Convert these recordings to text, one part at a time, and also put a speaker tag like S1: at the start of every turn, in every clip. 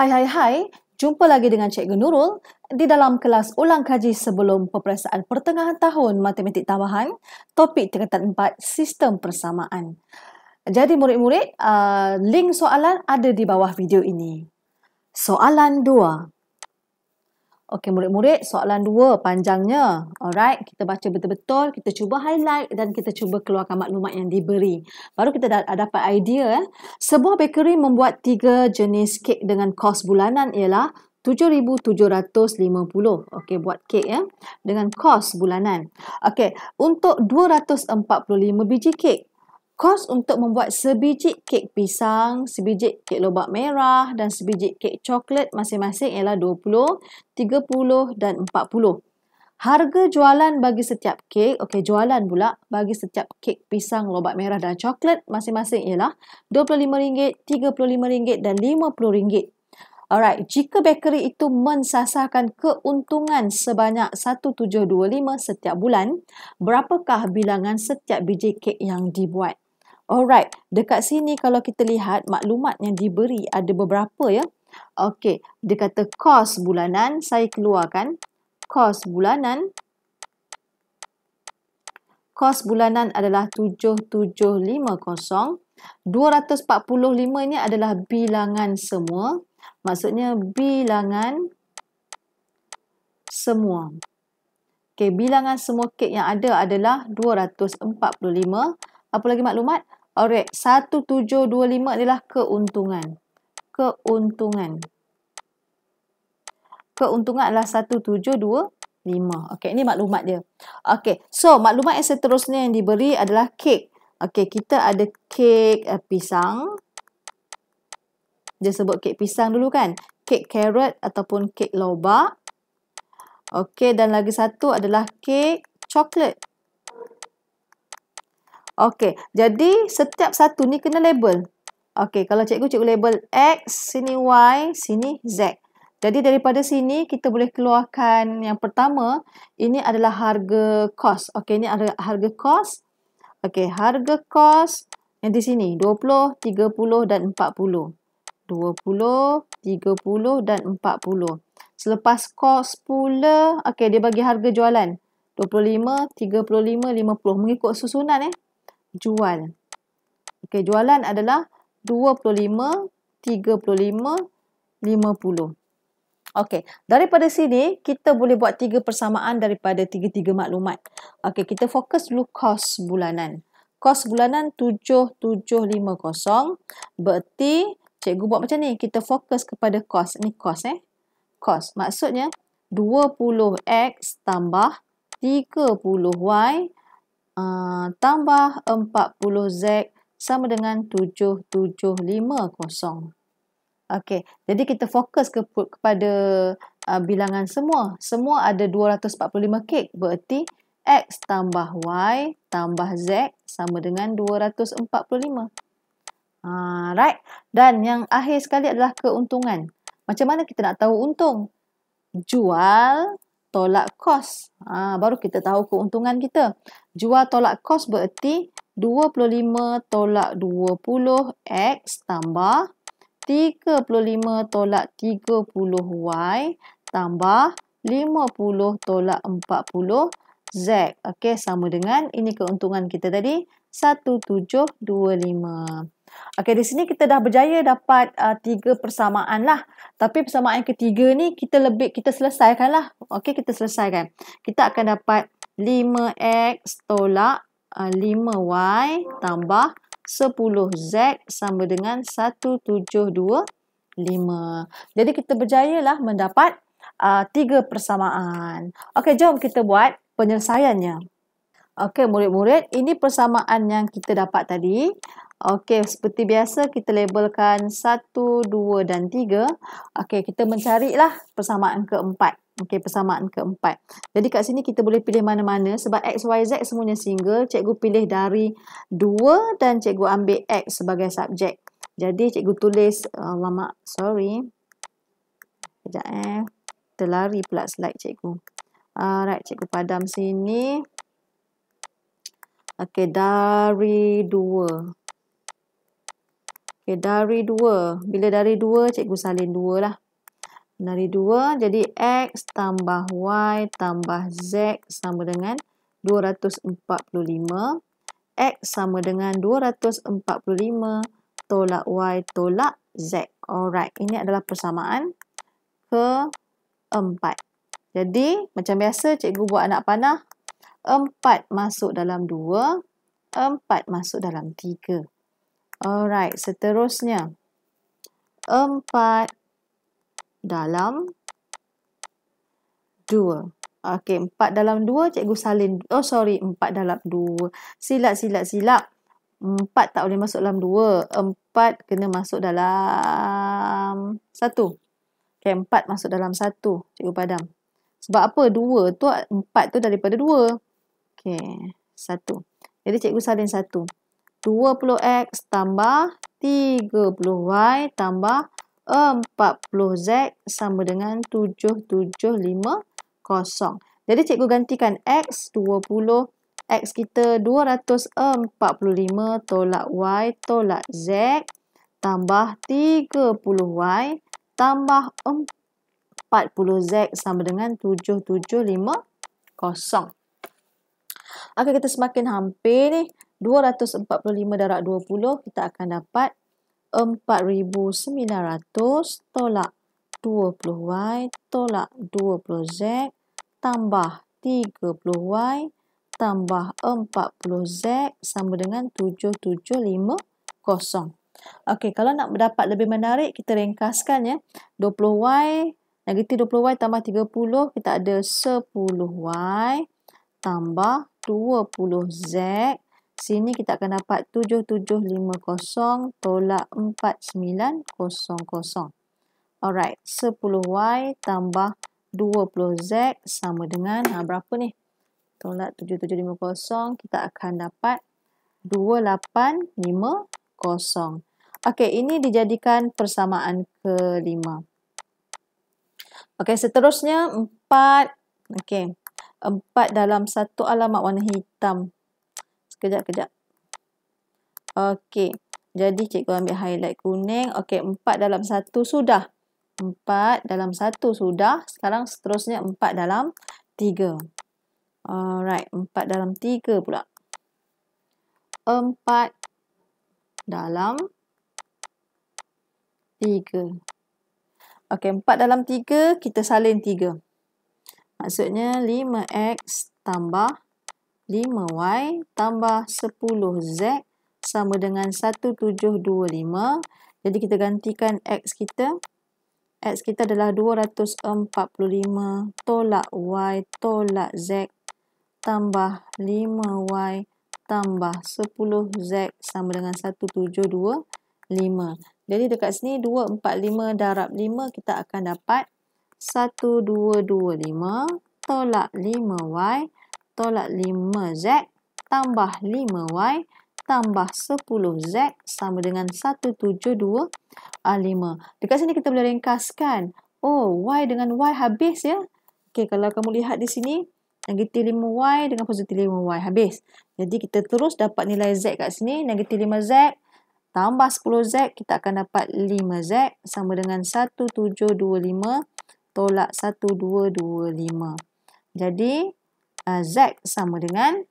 S1: Hai hai hai, jumpa lagi dengan Cikgu Nurul di dalam kelas ulang kaji sebelum peperiksaan pertengahan tahun matematik tambahan, topik tingkatan 4, sistem persamaan. Jadi murid-murid, uh, link soalan ada di bawah video ini. Soalan Okey murid-murid, soalan dua panjangnya. Alright, kita baca betul-betul, kita cuba highlight dan kita cuba keluarkan maklumat yang diberi. Baru kita dah dapat idea. Eh. Sebuah bakery membuat tiga jenis kek dengan kos bulanan ialah $7,750. Okey, buat kek ya. Dengan kos bulanan. Okey, untuk 245 biji kek, Kos untuk membuat sebiji kek pisang, sebiji kek lobak merah dan sebiji kek coklat masing-masing ialah 20, 30 dan 40. Harga jualan bagi setiap kek, okey jualan pula bagi setiap kek pisang, lobak merah dan coklat masing-masing ialah RM25, RM35 dan RM50. Alright, jika bakery itu mensasarkan keuntungan sebanyak 1725 setiap bulan, berapakah bilangan setiap biji kek yang dibuat? Alright, dekat sini kalau kita lihat maklumat yang diberi ada beberapa ya. Okey, dia kata kos bulanan, saya keluarkan kos bulanan. Kos bulanan adalah 7750. 245 ni adalah bilangan semua. Maksudnya bilangan semua. Okey, bilangan semua kek yang ada adalah 245. Apa lagi maklumat? Alright, 1725 adalah keuntungan. Keuntungan. Keuntungan adalah 1725. Okey, ini maklumat dia. Okey, so maklumat yang seterusnya yang diberi adalah kek. Okey, kita ada kek uh, pisang. Dia sebut kek pisang dulu kan? Kek carrot ataupun kek lobak. Okey, dan lagi satu adalah kek coklat. Okey, jadi setiap satu ni kena label. Okey, kalau cikgu cikgu label X, sini Y, sini Z. Jadi daripada sini kita boleh keluarkan yang pertama, ini adalah harga kos. Okey, ini adalah harga kos. Okey, harga kos yang di sini 20, 30 dan 40. 20, 30 dan 40. Selepas kos pula, okey dia bagi harga jualan. 25, 35, 50 mengikut susunan eh jual. Okey, jualan adalah 25, 35, 50. Okey, daripada sini kita boleh buat tiga persamaan daripada tiga-tiga maklumat. Okey, kita fokus dulu kos bulanan. Kos bulanan 7750. Berarti cikgu buat macam ni, kita fokus kepada kos. Ni kos eh. Kos. Maksudnya 20x tambah 30y Eh, tambah 40Z sama dengan 7750. Okey, jadi kita fokus ke, kepada uh, bilangan semua. Semua ada 245 kek, Bererti X tambah Y tambah Z sama dengan 245. Alright, ah, dan yang akhir sekali adalah keuntungan. Macam mana kita nak tahu untung? Jual tolak kos. Ha, baru kita tahu keuntungan kita. Jual tolak kos bererti 25 tolak 20 X tambah 35 tolak 30 Y tambah 50 tolak 40 Z. Okey, sama dengan ini keuntungan kita tadi 1725. Okey, di sini kita dah berjaya dapat uh, tiga persamaan lah. Tapi persamaan yang ketiga ni kita lebih, kita selesaikan lah. Okey, kita selesaikan. Kita akan dapat 5x tolak uh, 5y tambah 10z sama dengan 1725. Jadi kita berjaya lah mendapat uh, tiga persamaan. Okey, jom kita buat penyelesaiannya. Okey, murid-murid, ini persamaan yang kita dapat tadi. Okey, seperti biasa kita labelkan 1, 2 dan 3. Okey, kita mencari lah persamaan keempat. Okey, persamaan keempat. Jadi kat sini kita boleh pilih mana-mana sebab X, Y, Z semuanya single. Cikgu pilih dari 2 dan cikgu ambil X sebagai subjek. Jadi cikgu tulis, lama, sorry. Sekejap eh, terlari pula slide cikgu. Alright, ah, cikgu padam sini. Okey, dari 2. Okay, dari 2. Bila dari 2, cikgu salin 2 lah. Dari 2, jadi X tambah Y tambah Z sama dengan 245. X sama dengan 245 tolak Y tolak Z. Alright, ini adalah persamaan keempat. Jadi, macam biasa cikgu buat anak panah. 4 masuk dalam 2, 4 masuk dalam 3. Alright, seterusnya. Empat dalam dua. Okay, empat dalam dua, cikgu salin. Oh, sorry, empat dalam dua. Silap, silap, silap. Empat tak boleh masuk dalam dua. Empat kena masuk dalam satu. Okey, empat masuk dalam satu, cikgu padam. Sebab apa? Dua tu, empat tu daripada dua. Okay, satu. Jadi, cikgu salin Satu. 20x tambah 30y tambah 40z sama dengan 775 kosong. Jadi cikgu gantikan x 20, x kita 245 tolak y tolak z tambah 30y tambah 40z sama dengan 775 kosong. Okey, kita semakin hampir ni. 245 darab 20 kita akan dapat 4900 tolak 20y tolak 20z tambah 30y tambah 40z sama dengan 7750. Okey, kalau nak dapat lebih menarik, kita ringkaskan ya. 20y, negatif 20y tambah 30, kita ada 10y tambah 20z Sini kita akan dapat 7750 tolak 4900. Alright, 10Y tambah 20Z sama dengan ha, berapa ni? Tolak 7750 kita akan dapat 2850. Okey, ini dijadikan persamaan kelima. Okey, seterusnya 4. Okey, 4 dalam satu alamat warna hitam. Sekejap, kejap. Okey. Jadi cikgu ambil highlight kuning. Okey, 4 dalam 1 sudah. 4 dalam 1 sudah. Sekarang seterusnya 4 dalam 3. Alright, 4 dalam 3 pula. 4 dalam 3. Okey, 4 dalam 3 kita salin 3. Maksudnya 5x tambah 3. 5y tambah 10z sama dengan 1725. Jadi kita gantikan x kita. X kita adalah 245 tolak y tolak z tambah 5y tambah 10z sama dengan 1725. Jadi dekat sini 245 darab 5 kita akan dapat 1225 tolak 5y tambah tolak 5Z tambah 5Y tambah 10Z sama dengan 172A5. Dekat sini kita boleh ringkaskan. Oh, Y dengan Y habis ya. Okey, kalau kamu lihat di sini, negatif 5Y dengan positif 5Y habis. Jadi kita terus dapat nilai Z kat sini. Negatif 5Z tambah 10Z, kita akan dapat 5Z sama dengan 1725 tolak 1225. Jadi, Ah, Z sama dengan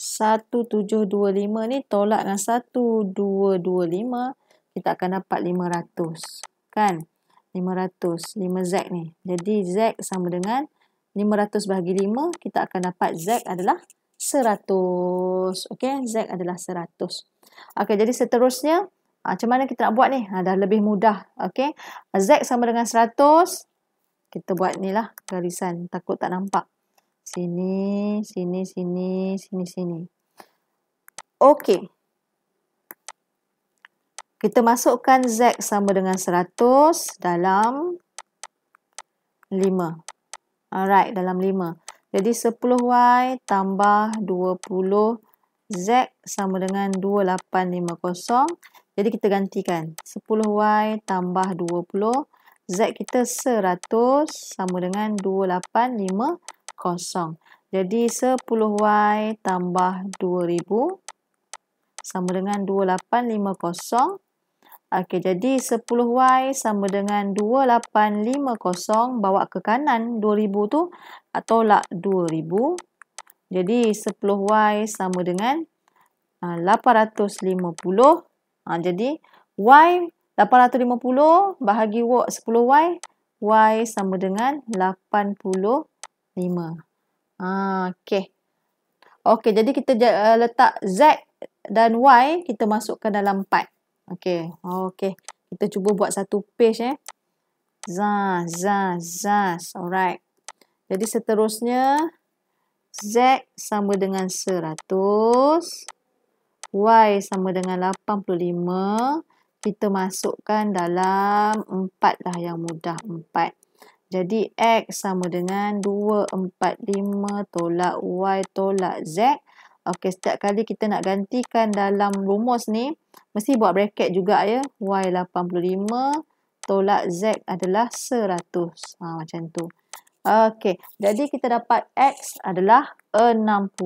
S1: 1725 ni tolak dengan 1225 kita akan dapat 500 kan 500 5Z ni jadi Z sama dengan 500 bahagi 5 kita akan dapat Z adalah 100 ok Z adalah 100 ok jadi seterusnya ah, macam mana kita nak buat ni ha, dah lebih mudah ok Z sama dengan 100 kita buat ni lah garisan takut tak nampak sini, sini, sini, sini, sini. Okey. Kita masukkan Z sama dengan 100 dalam 5. Alright, dalam 5. Jadi 10Y tambah 20Z sama dengan 2850. Jadi kita gantikan. 10Y tambah 20. Z kita 100 sama dengan 2850 kosong. Jadi 10Y tambah 2000 sama dengan 2850. Okey, jadi 10Y sama dengan 2850 bawa ke kanan 2000 tu atau lah 2000. Jadi 10Y sama dengan 850. Ha, jadi Y 850 bahagi 10Y, Y sama dengan 80 ah, Lima. Ah, okey. Okey, jadi kita eh, letak Z dan Y, kita masukkan dalam empat. Okey, okey. Kita cuba buat satu page eh. Zaz, zaz, zaz. Alright. Jadi seterusnya, Z sama dengan seratus. Y sama dengan lapan puluh lima. Kita masukkan dalam empat lah yang mudah. empat. Jadi X sama dengan 2, 4, 5 tolak Y tolak Z. Okey, setiap kali kita nak gantikan dalam rumus ni, mesti buat bracket juga ya. Y85 tolak Z adalah 100. Ha, macam tu. Okey, jadi kita dapat X adalah 60.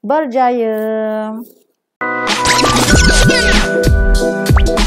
S1: Berjaya! Berjaya!